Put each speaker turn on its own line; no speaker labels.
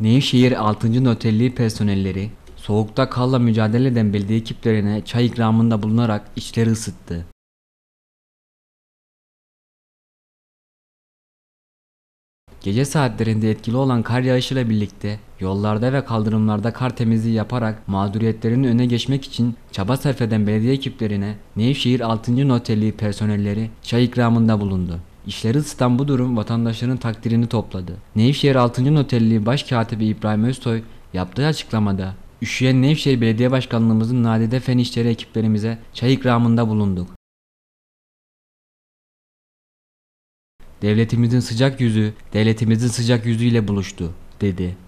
Nevşehir 6. Notelli personelleri soğukta kalla mücadele eden belediye ekiplerine çay ikramında bulunarak içleri ısıttı. Gece saatlerinde etkili olan kar yağışıyla birlikte yollarda ve kaldırımlarda kar temizliği yaparak mağduriyetlerini öne geçmek için çaba sarf eden belediye ekiplerine Nevşehir 6. Noteli personelleri çay ikramında bulundu. İşleri ısıtan bu durum vatandaşların takdirini topladı. Nevşehir 6. Noterliği Başkatibi İbrahim Öztoy yaptığı açıklamada Üşüyen Nevşehir Belediye Başkanlığımızın nadide fen işleri ekiplerimize çay ikramında bulunduk. Devletimizin sıcak yüzü, devletimizin sıcak yüzüyle buluştu, dedi.